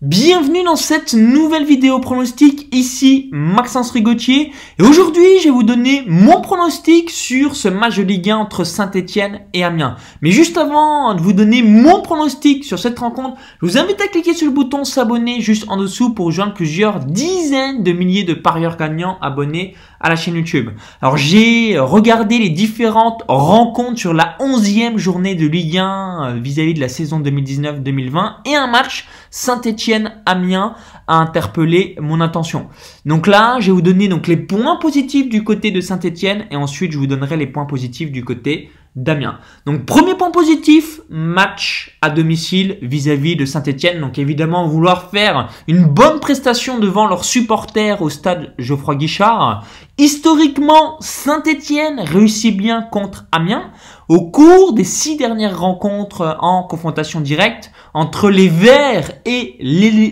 Bienvenue dans cette nouvelle vidéo pronostic, ici Maxence Rigotier et aujourd'hui je vais vous donner mon pronostic sur ce match de Ligue 1 entre Saint-Etienne et Amiens. Mais juste avant de vous donner mon pronostic sur cette rencontre, je vous invite à cliquer sur le bouton s'abonner juste en dessous pour rejoindre plusieurs dizaines de milliers de parieurs gagnants abonnés à la chaîne YouTube. Alors j'ai regardé les différentes rencontres sur la 11e journée de Ligue 1 euh, vis-à-vis de la saison 2019-2020 et un match Saint-Etienne Amiens a interpellé mon attention. Donc là, je vais vous donner donc les points positifs du côté de saint étienne et ensuite je vous donnerai les points positifs du côté d'Amiens. Donc premier point positif, match à domicile vis-à-vis de Saint-Etienne. Donc évidemment, vouloir faire une bonne prestation devant leurs supporters au stade Geoffroy Guichard, Historiquement, Saint-Étienne réussit bien contre Amiens au cours des six dernières rencontres euh, en confrontation directe entre les Verts et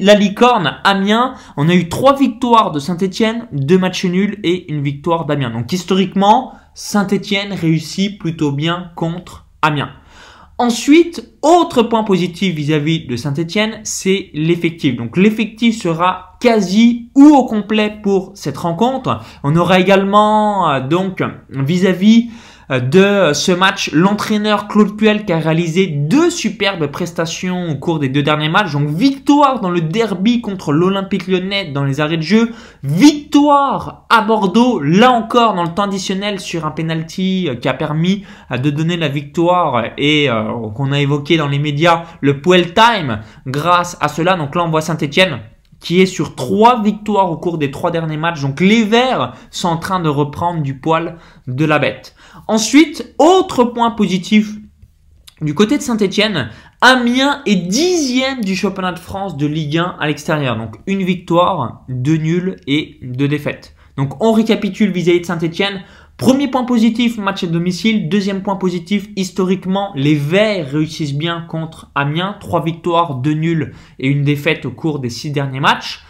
la Licorne Amiens. On a eu trois victoires de Saint-Étienne, deux matchs nuls et une victoire d'Amiens. Donc historiquement, Saint-Étienne réussit plutôt bien contre Amiens. Ensuite, autre point positif vis-à-vis -vis de Saint-Étienne, c'est l'effectif. Donc l'effectif sera quasi ou au complet pour cette rencontre. On aura également euh, donc vis-à-vis euh, de ce match l'entraîneur Claude Puel qui a réalisé deux superbes prestations au cours des deux derniers matchs. Donc victoire dans le derby contre l'Olympique lyonnais dans les arrêts de jeu, victoire à Bordeaux là encore dans le temps additionnel sur un penalty euh, qui a permis de donner la victoire et qu'on a évoqué dans les médias le Puel Time grâce à cela. Donc là on voit Saint-Etienne qui est sur trois victoires au cours des trois derniers matchs. Donc les Verts sont en train de reprendre du poil de la bête. Ensuite, autre point positif du côté de Saint-Etienne, Amiens est dixième du championnat de France de Ligue 1 à l'extérieur. Donc une victoire, deux nuls et deux défaites. Donc on récapitule vis-à-vis de Saint-Etienne. Premier point positif, match à domicile. Deuxième point positif, historiquement, les Verts réussissent bien contre Amiens. Trois victoires, deux nuls et une défaite au cours des six derniers matchs.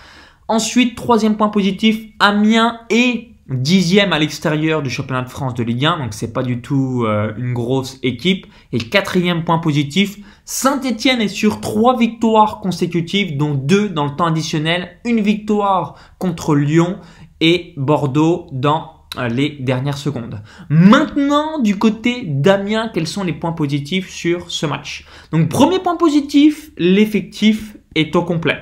Ensuite, troisième point positif, Amiens est dixième à l'extérieur du championnat de France de Ligue 1, donc c'est pas du tout euh, une grosse équipe. Et quatrième point positif, Saint-Etienne est sur trois victoires consécutives, dont deux dans le temps additionnel, une victoire contre Lyon et Bordeaux dans euh, les dernières secondes. Maintenant, du côté d'Amiens, quels sont les points positifs sur ce match Donc, premier point positif, l'effectif est au complet.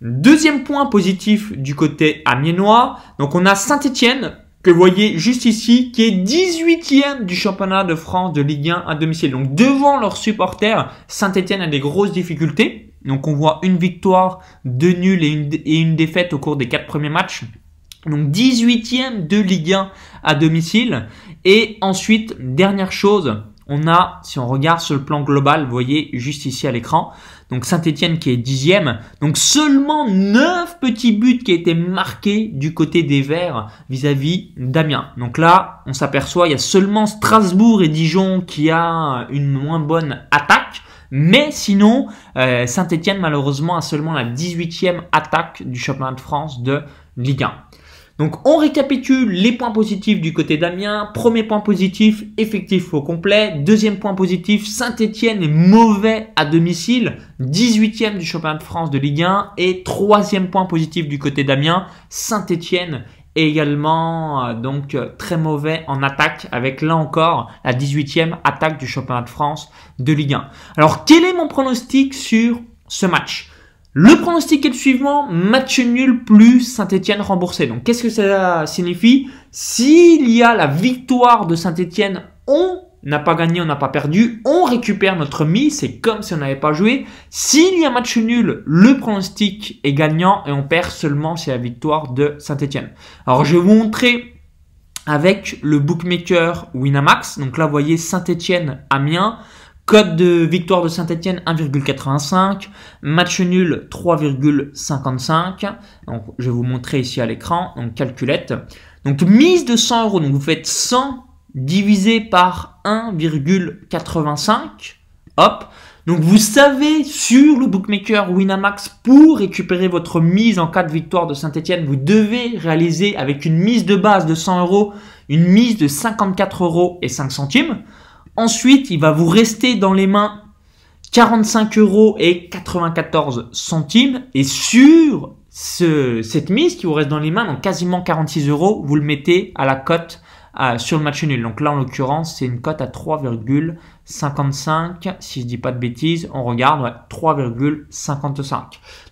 Deuxième point positif du côté amiénois, donc on a Saint-Etienne que vous voyez juste ici, qui est 18e du championnat de France de Ligue 1 à domicile. Donc devant leurs supporters, Saint-Etienne a des grosses difficultés. Donc on voit une victoire, deux nuls et et une défaite au cours des quatre premiers matchs. Donc 18 e de Ligue 1 à domicile. Et ensuite, dernière chose, on a, si on regarde sur le plan global, vous voyez juste ici à l'écran, donc saint étienne qui est dixième, donc seulement 9 petits buts qui étaient marqués du côté des Verts vis-à-vis d'Amiens. Donc là, on s'aperçoit, il y a seulement Strasbourg et Dijon qui a une moins bonne attaque. Mais sinon, euh, saint étienne malheureusement a seulement la 18e attaque du championnat de France de Ligue 1. Donc on récapitule les points positifs du côté d'Amiens. Premier point positif, effectif au complet. Deuxième point positif, saint étienne est mauvais à domicile, 18e du championnat de France de Ligue 1. Et troisième point positif du côté d'Amiens, saint étienne est également euh, donc euh, très mauvais en attaque avec là encore la 18e attaque du championnat de France de Ligue 1. Alors quel est mon pronostic sur ce match le pronostic est le suivant, match nul plus Saint-Etienne remboursé. Donc qu'est-ce que ça signifie S'il y a la victoire de saint étienne on n'a pas gagné, on n'a pas perdu, on récupère notre mise, c'est comme si on n'avait pas joué. S'il y a match nul, le pronostic est gagnant et on perd seulement si la victoire de Saint-Etienne. Alors je vais vous montrer avec le bookmaker Winamax. Donc là, vous voyez Saint-Etienne, Amiens. Code de victoire de Saint-Etienne 1,85. Match nul 3,55. Donc je vais vous montrer ici à l'écran. Donc calculette. Donc mise de 100 euros. Donc vous faites 100 divisé par 1,85. Hop. Donc vous savez sur le bookmaker Winamax pour récupérer votre mise en cas de victoire de Saint-Etienne, vous devez réaliser avec une mise de base de 100 euros une mise de 54 euros et 5 centimes. Ensuite, il va vous rester dans les mains 45 euros et 94 centimes. Et sur cette mise qui vous reste dans les mains, donc quasiment 46 euros, vous le mettez à la cote sur le match nul. Donc là, en l'occurrence, c'est une cote à 3,55. Si je dis pas de bêtises, on regarde, ouais, 3,55.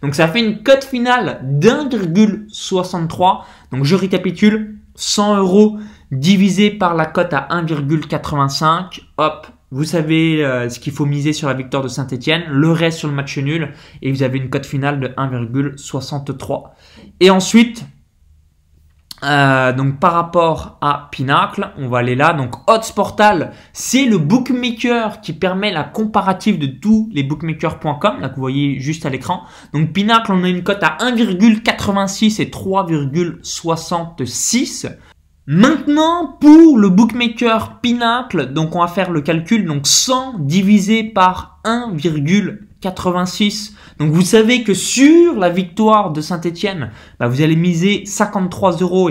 Donc ça fait une cote finale d'1,63. Donc je récapitule. 100 euros divisé par la cote à 1,85. Hop, vous savez euh, ce qu'il faut miser sur la victoire de Saint-Etienne, le reste sur le match nul, et vous avez une cote finale de 1,63. Et ensuite, euh, donc par rapport à Pinnacle, on va aller là. Donc Odds c'est le bookmaker qui permet la comparative de tous les bookmakers.com, là que vous voyez juste à l'écran. Donc Pinnacle, on a une cote à 1,86 et 3,66. Maintenant, pour le bookmaker Pinacle, donc on va faire le calcul, donc 100 divisé par 1,86. Donc vous savez que sur la victoire de Saint-Etienne, bah, vous allez miser 53 euros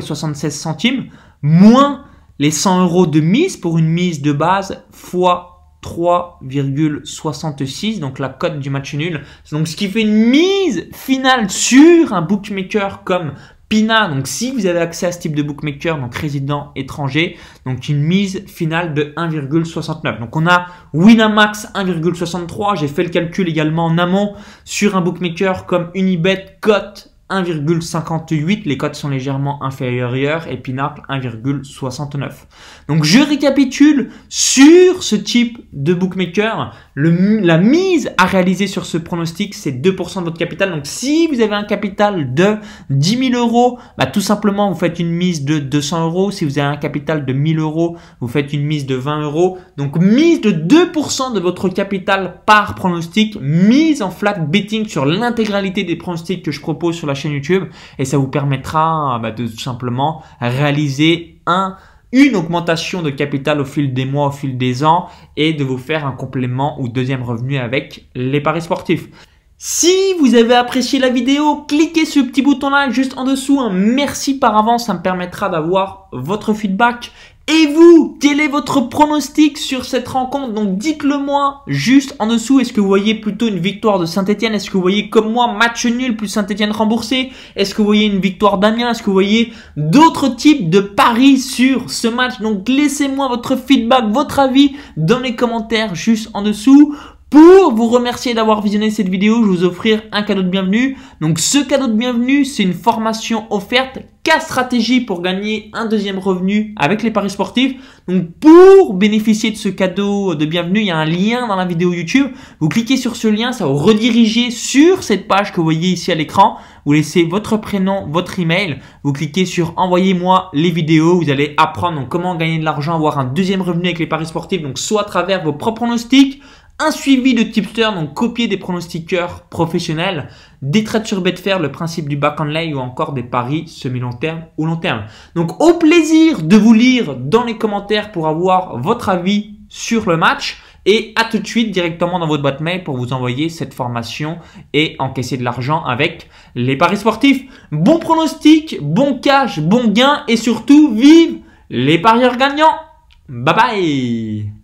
moins les 100 euros de mise pour une mise de base fois 3,66, donc la cote du match nul. Donc ce qui fait une mise finale sur un bookmaker comme PINA. Donc si vous avez accès à ce type de bookmaker, donc résident étranger, donc une mise finale de 1,69. Donc on a Winamax 1,63. J'ai fait le calcul également en amont sur un bookmaker comme Unibet, Cote, 1,58, les cotes sont légèrement inférieures, et Pinarple 1,69. Donc je récapitule sur ce type de bookmaker, la mise à réaliser sur ce pronostic, c'est 2% de votre capital. Donc si vous avez un capital de 10 000 euros, bah, tout simplement vous faites une mise de 200 euros. Si vous avez un capital de 1000 euros, vous faites une mise de 20 euros. Donc mise de 2% de votre capital par pronostic, mise en flat betting sur l'intégralité des pronostics que je propose sur la chaîne YouTube et ça vous permettra euh, bah, de tout simplement réaliser un une augmentation de capital au fil des mois, au fil des ans et de vous faire un complément ou deuxième revenu avec les paris sportifs. Si vous avez apprécié la vidéo, cliquez sur petit bouton là juste en dessous. Un hein. merci par avance, ça me permettra d'avoir votre feedback et vous, quel est votre pronostic sur cette rencontre Donc dites-le moi juste en dessous. Est-ce que vous voyez plutôt une victoire de Saint-Etienne Est-ce que vous voyez comme moi match nul plus Saint-Etienne remboursé Est-ce que vous voyez une victoire d'Amiens Est-ce que vous voyez d'autres types de paris sur ce match Donc laissez-moi votre feedback, votre avis dans les commentaires juste en dessous. Pour vous remercier d'avoir visionné cette vidéo, je vous offrir un cadeau de bienvenue. Donc ce cadeau de bienvenue, c'est une formation offerte stratégie stratégies pour gagner un deuxième revenu avec les paris sportifs. Donc pour bénéficier de ce cadeau de bienvenue, il y a un lien dans la vidéo YouTube. Vous cliquez sur ce lien, ça vous rediriger sur cette page que vous voyez ici à l'écran. Vous laissez votre prénom, votre email. Vous cliquez sur envoyez-moi les vidéos. Vous allez apprendre comment gagner de l'argent, avoir un deuxième revenu avec les paris sportifs. Donc soit à travers vos propres pronostics, un suivi de tipster, donc copier des pronostiqueurs professionnels, des trades sur Betfair, le principe du back and lay ou encore des paris semi-long terme ou long terme. Donc au plaisir de vous lire dans les commentaires pour avoir votre avis sur le match et à tout de suite directement dans votre boîte mail pour vous envoyer cette formation et encaisser de l'argent avec les paris sportifs. Bon pronostic, bon cash, bon gain et surtout vive les parieurs gagnants. Bye bye